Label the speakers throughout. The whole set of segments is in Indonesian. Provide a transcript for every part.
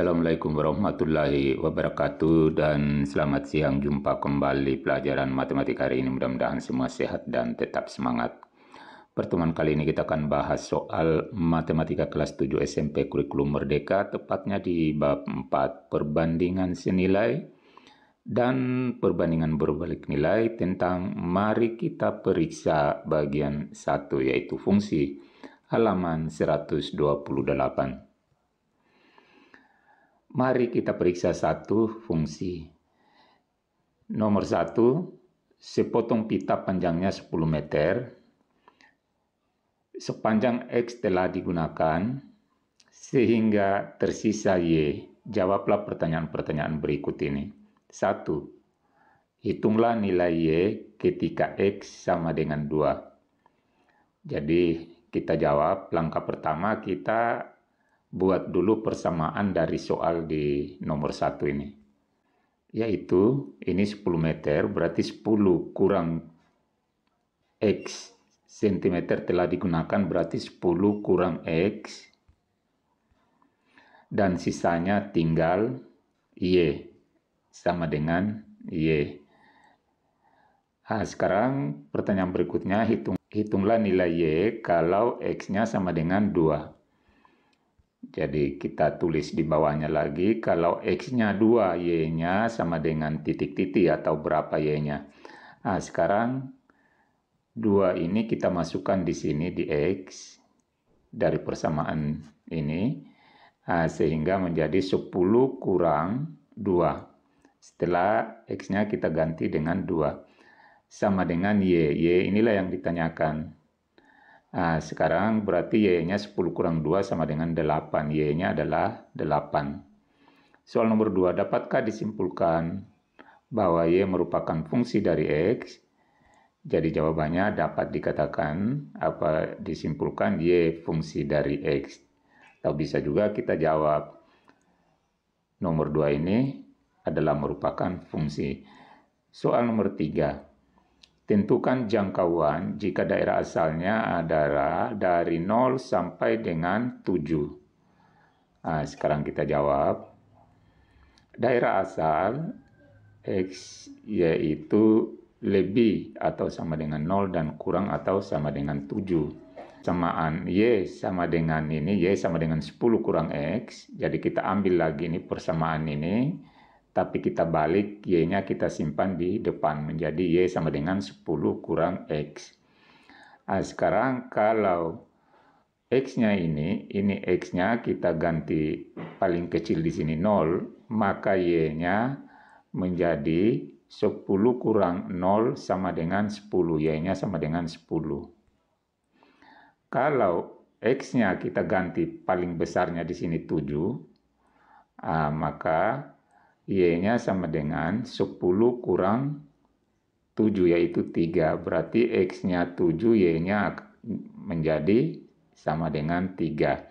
Speaker 1: Assalamualaikum warahmatullahi wabarakatuh dan selamat siang jumpa kembali pelajaran matematika hari ini mudah-mudahan semua sehat dan tetap semangat. Pertemuan kali ini kita akan bahas soal matematika kelas 7 SMP kurikulum merdeka tepatnya di bab 4 perbandingan senilai dan perbandingan berbalik nilai tentang mari kita periksa bagian 1 yaitu fungsi halaman 128. Mari kita periksa satu fungsi. Nomor satu, sepotong pita panjangnya 10 meter. Sepanjang X telah digunakan, sehingga tersisa Y. Jawablah pertanyaan-pertanyaan berikut ini. Satu, hitunglah nilai Y ketika X sama dengan 2. Jadi, kita jawab langkah pertama kita buat dulu persamaan dari soal di nomor satu ini. Yaitu ini 10 meter berarti 10 kurang X cm telah digunakan berarti 10 kurang X dan sisanya tinggal Y sama dengan Y. Nah, sekarang pertanyaan berikutnya hitung hitunglah nilai Y kalau X-nya sama dengan 2. Jadi kita tulis di bawahnya lagi, kalau X-nya 2, Y-nya sama dengan titik-titik atau berapa Y-nya. Nah, sekarang 2 ini kita masukkan di sini di X dari persamaan ini, nah, sehingga menjadi 10 kurang 2. Setelah X-nya kita ganti dengan 2. Sama dengan Y. Y inilah yang ditanyakan. Nah, sekarang berarti Y-nya 10 kurang 2 sama dengan 8. Y-nya adalah 8. Soal nomor 2, dapatkah disimpulkan bahwa Y merupakan fungsi dari X? Jadi jawabannya dapat dikatakan apa disimpulkan Y fungsi dari X. Atau bisa juga kita jawab nomor 2 ini adalah merupakan fungsi. Soal nomor 3, Tentukan jangkauan jika daerah asalnya adalah dari 0 sampai dengan 7. Nah, sekarang kita jawab. Daerah asal X yaitu lebih atau sama dengan 0 dan kurang atau sama dengan 7. Samaan Y sama dengan ini, Y sama dengan 10 kurang X. Jadi kita ambil lagi ini persamaan ini tapi kita balik Y-nya kita simpan di depan menjadi Y sama dengan 10 kurang X. Nah, sekarang kalau X-nya ini, ini X-nya kita ganti paling kecil di sini 0, maka Y-nya menjadi 10 kurang 0 sama dengan 10, Y-nya sama dengan 10. Kalau X-nya kita ganti paling besarnya di sini 7, ah, maka Y-nya sama dengan 10 kurang 7 yaitu 3. Berarti X-nya 7, Y-nya menjadi sama dengan 3.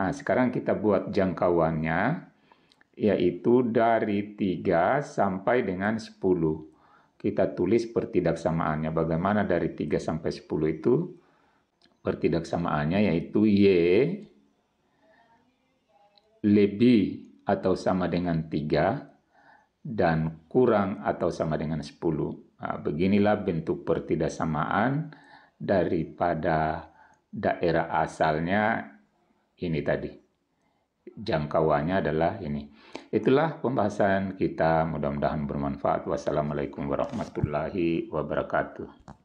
Speaker 1: Nah, sekarang kita buat jangkauannya yaitu dari 3 sampai dengan 10. Kita tulis pertidaksamaannya. Bagaimana dari 3 sampai 10 itu? Pertidaksamaannya yaitu Y lebih atau sama dengan 3 dan kurang atau sama dengan 10. Nah, beginilah bentuk pertidaksamaan daripada daerah asalnya ini tadi. Jangkauannya adalah ini. Itulah pembahasan kita. Mudah-mudahan bermanfaat. Wassalamualaikum warahmatullahi wabarakatuh.